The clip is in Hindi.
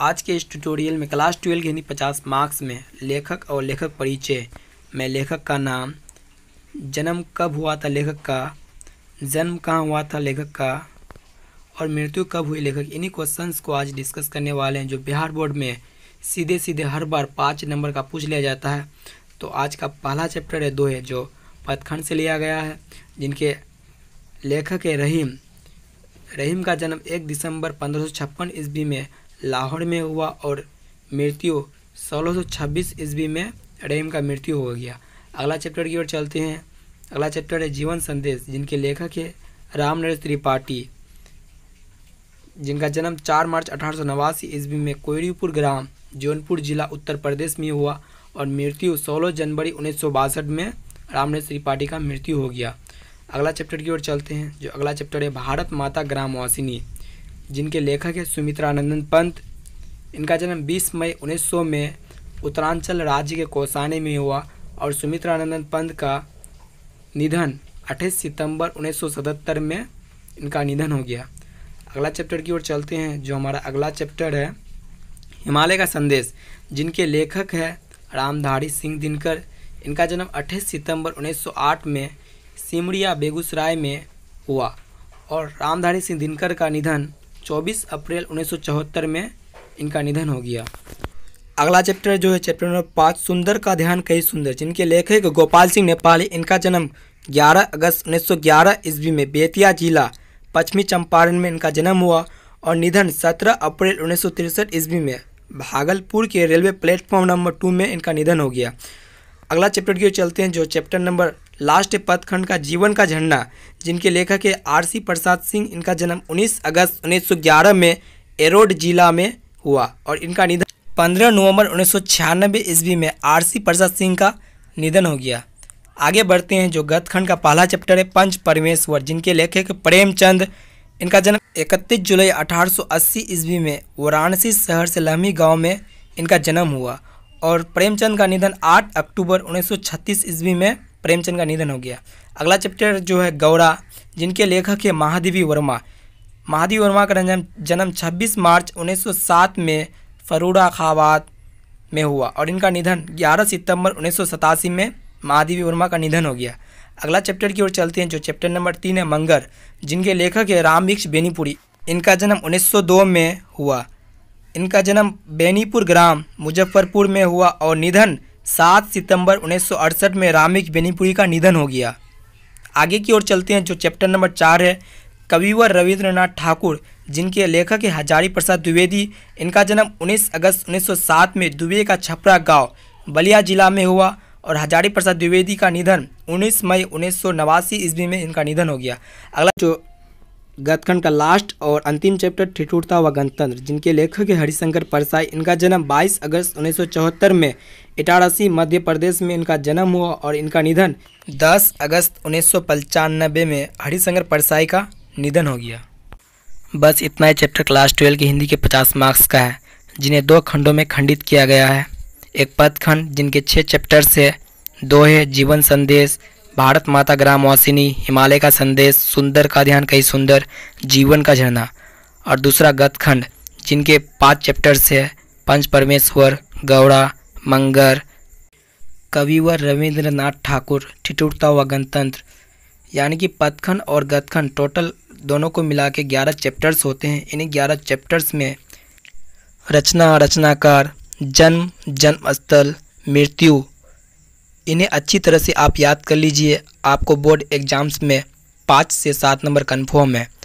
आज के इस ट्यूटोरियल में क्लास ट्वेल्व यानी पचास मार्क्स में लेखक और लेखक परिचय में लेखक का नाम जन्म कब हुआ था लेखक का जन्म कहाँ हुआ था लेखक का और मृत्यु कब हुई लेखक इन्हीं क्वेश्चंस को आज डिस्कस करने वाले हैं जो बिहार बोर्ड में सीधे सीधे हर बार पाँच नंबर का पूछ लिया जाता है तो आज का पहला चैप्टर है दो है जो पथखंड से लिया गया है जिनके लेखक है रहीम रहीम का जन्म एक दिसंबर पंद्रह ईस्वी में लाहौर में हुआ और मृत्यु 1626 ईस्वी में रहीम का मृत्यु हो गया अगला चैप्टर की ओर चलते हैं अगला चैप्टर है जीवन संदेश जिनके लेखक है नरेश त्रिपाठी जिनका जन्म 4 मार्च अठारह ईस्वी में कोयरीपुर ग्राम जौनपुर जिला उत्तर प्रदेश में हुआ और मृत्यु 16 जनवरी उन्नीस में नरेश त्रिपाठी का मृत्यु हो गया अगला चैप्टर की ओर चलते हैं जो अगला चैप्टर है भारत माता ग्रामवासिनी जिनके लेखक हैं सुमित्रा पंत इनका जन्म 20 मई 1900 में उत्तरांचल राज्य के कोसाने में हुआ और सुमित्रा पंत का निधन 28 सितंबर 1977 में इनका निधन हो गया अगला चैप्टर की ओर चलते हैं जो हमारा अगला चैप्टर है हिमालय का संदेश जिनके लेखक है रामधारी सिंह दिनकर इनका जन्म 28 सितंबर 1908 में सिमरिया बेगूसराय में हुआ और रामधारी सिंह दिनकर का निधन 24 अप्रैल उन्नीस में इनका निधन हो गया अगला चैप्टर जो है चैप्टर नंबर पाँच सुंदर का ध्यान कई सुंदर जिनके लेखक गोपाल सिंह नेपाली इनका जन्म 11 अगस्त 1911 ईस्वी में बेतिया जिला पश्चिमी चंपारण में इनका जन्म हुआ और निधन 17 अप्रैल उन्नीस ईस्वी में भागलपुर के रेलवे प्लेटफॉर्म नंबर टू में इनका निधन हो गया अगला चैप्टर की ओर चलते हैं जो चैप्टर नंबर लास्ट है पदखंड का जीवन का झंडा जिनके लेखक है आर सी प्रसाद सिंह इनका जन्म 19 अगस्त 1911 में एरोड जिला में हुआ और इनका निधन 15 नवंबर उन्नीस ईस्वी में आर सी प्रसाद सिंह का निधन हो गया आगे बढ़ते हैं जो गतखंड का पहला चैप्टर है पंच परमेश्वर जिनके लेखक प्रेमचंद इनका जन्म 31 जुलाई 1880 ईस्वी में वाराणसी शहर से लहमी गांव में इनका जन्म हुआ और प्रेमचंद का निधन 8 अक्टूबर 1936 ईस्वी में प्रेमचंद का निधन हो गया अगला चैप्टर जो है गौरा जिनके लेखक है महादेवी वर्मा महादेवी वर्मा का जन्म जन्म छब्बीस मार्च 1907 में फरूडा खाबाद में हुआ और इनका निधन 11 सितंबर उन्नीस में महादेवी वर्मा का निधन हो गया अगला चैप्टर की ओर चलते हैं जो चैप्टर नंबर तीन है मंगर जिनके लेखक है रामभिक्ष बेनीपुरी इनका जन्म 1902 में हुआ इनका जन्म बेनीपुर ग्राम मुजफ्फरपुर में हुआ और निधन 7 सितंबर उन्नीस में रामिक बेनीपुरी का निधन हो गया आगे की ओर चलते हैं जो चैप्टर नंबर चार है कविवर रविंद्रनाथ ठाकुर जिनके लेखक है हजारी प्रसाद द्विवेदी इनका जन्म 19 अगस्त 1907 में दुबे का छपरा गांव बलिया जिला में हुआ और हजारी प्रसाद द्विवेदी का निधन 19 मई उन्नीस सौ ईस्वी में इनका निधन हो गया अगला जो गतखंड का लास्ट और अंतिम चैप्टर ठिठुरता हुआ गणतंत्र जिनके लेखक है हरिशंकर परसाई इनका जन्म 22 अगस्त 1974 में इटारसी मध्य प्रदेश में इनका जन्म हुआ और इनका निधन 10 अगस्त उन्नीस में हरिशंकर परसाई का निधन हो गया बस इतना ही चैप्टर क्लास ट्वेल्व के हिंदी के पचास मार्क्स का है जिन्हें दो खंडों में खंडित किया गया है एक पद खंड जिनके छः चैप्टर्स है दो है जीवन संदेश भारत माता ग्राम हिमालय का संदेश सुंदर का ध्यान कहीं सुंदर जीवन का झरना और दूसरा गतखंड जिनके पांच चैप्टर्स है पंच परमेश्वर गौड़ा मंगर कविवर रविंद्रनाथ ठाकुर ठिठुरता हुआ गणतंत्र यानी कि पदखंड और गतखंड टोटल दोनों को मिला के ग्यारह चैप्टर्स होते हैं इन्हीं ग्यारह चैप्टर्स में रचना रचनाकार जन्म जन्म स्थल मृत्यु इन्हें अच्छी तरह से आप याद कर लीजिए आपको बोर्ड एग्ज़ाम्स में पाँच से सात नंबर कन्फर्म है